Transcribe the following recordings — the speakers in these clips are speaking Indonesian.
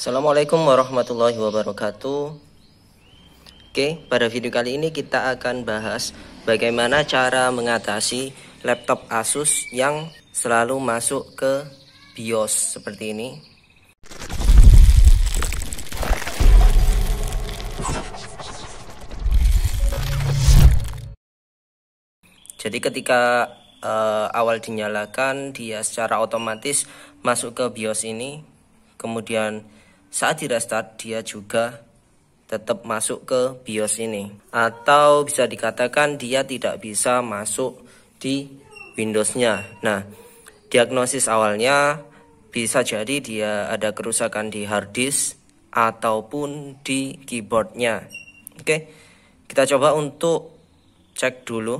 Assalamualaikum warahmatullahi wabarakatuh Oke, pada video kali ini kita akan bahas bagaimana cara mengatasi laptop Asus yang selalu masuk ke BIOS seperti ini Jadi ketika uh, awal dinyalakan dia secara otomatis masuk ke BIOS ini kemudian saat di restart dia juga tetap masuk ke BIOS ini atau bisa dikatakan dia tidak bisa masuk di Windows-nya. Nah, diagnosis awalnya bisa jadi dia ada kerusakan di hard disk ataupun di keyboardnya. Oke, kita coba untuk cek dulu.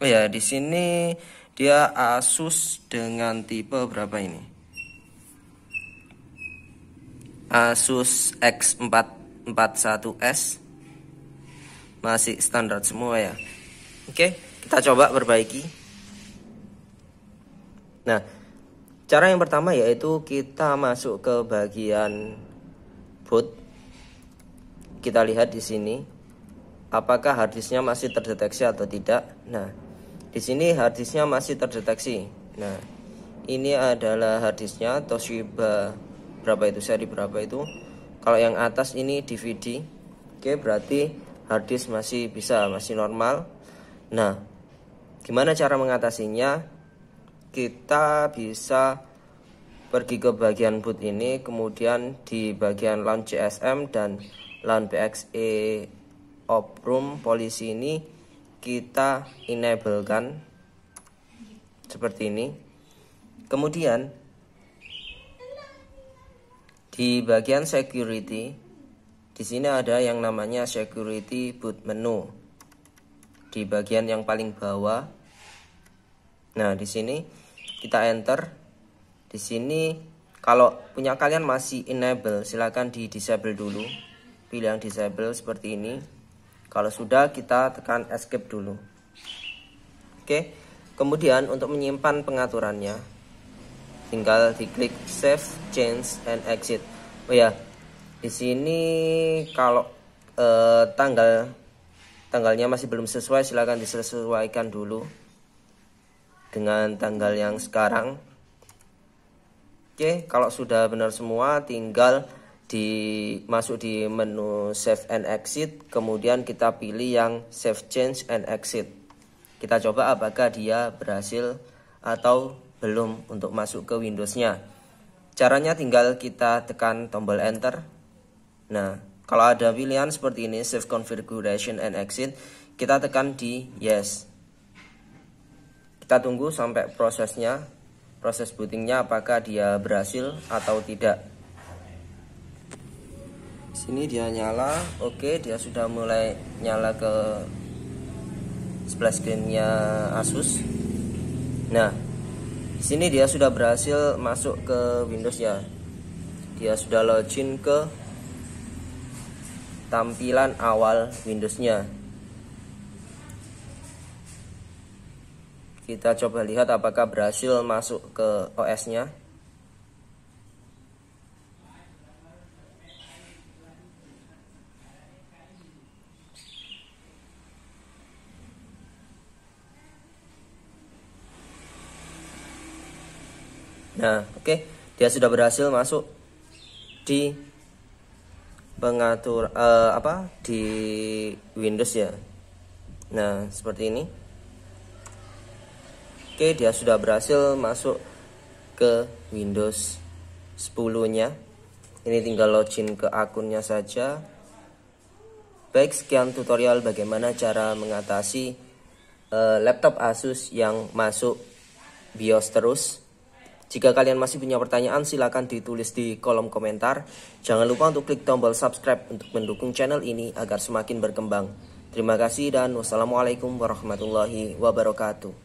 Oh ya, di sini dia Asus dengan tipe berapa ini? Asus X441S masih standar semua ya oke kita coba perbaiki nah cara yang pertama yaitu kita masuk ke bagian boot kita lihat di sini apakah harddisknya masih terdeteksi atau tidak nah di sini harddisknya masih terdeteksi nah ini adalah harddisknya Toshiba berapa itu seri berapa itu kalau yang atas ini DVD oke berarti harddisk masih bisa masih normal nah gimana cara mengatasinya kita bisa pergi ke bagian boot ini kemudian di bagian launch CSM dan launch PXE oprum polisi ini kita enablekan seperti ini kemudian di bagian security, di sini ada yang namanya security boot menu. Di bagian yang paling bawah. Nah, di sini kita enter. Di sini kalau punya kalian masih enable, silahkan di disable dulu. Pilih yang disable seperti ini. Kalau sudah kita tekan escape dulu. Oke. Kemudian untuk menyimpan pengaturannya, tinggal diklik save change and exit oh ya di sini kalau uh, tanggal tanggalnya masih belum sesuai silahkan disesuaikan dulu dengan tanggal yang sekarang oke kalau sudah benar semua tinggal di masuk di menu save and exit kemudian kita pilih yang save change and exit kita coba apakah dia berhasil atau belum untuk masuk ke Windows-nya. Caranya tinggal kita tekan tombol enter. Nah, kalau ada pilihan seperti ini save configuration and exit, kita tekan di yes. Kita tunggu sampai prosesnya, proses bootingnya apakah dia berhasil atau tidak. Sini dia nyala, oke dia sudah mulai nyala ke splash screennya Asus. Nah, di sini dia sudah berhasil masuk ke Windows ya dia sudah login ke tampilan awal Windowsnya kita coba lihat apakah berhasil masuk ke OS nya Nah, oke, okay. dia sudah berhasil masuk di pengatur uh, apa di Windows ya. Nah, seperti ini. Oke, okay, dia sudah berhasil masuk ke Windows 10-nya. Ini tinggal login ke akunnya saja. Baik, sekian tutorial bagaimana cara mengatasi uh, laptop Asus yang masuk BIOS terus. Jika kalian masih punya pertanyaan, silahkan ditulis di kolom komentar. Jangan lupa untuk klik tombol subscribe untuk mendukung channel ini agar semakin berkembang. Terima kasih dan wassalamualaikum warahmatullahi wabarakatuh.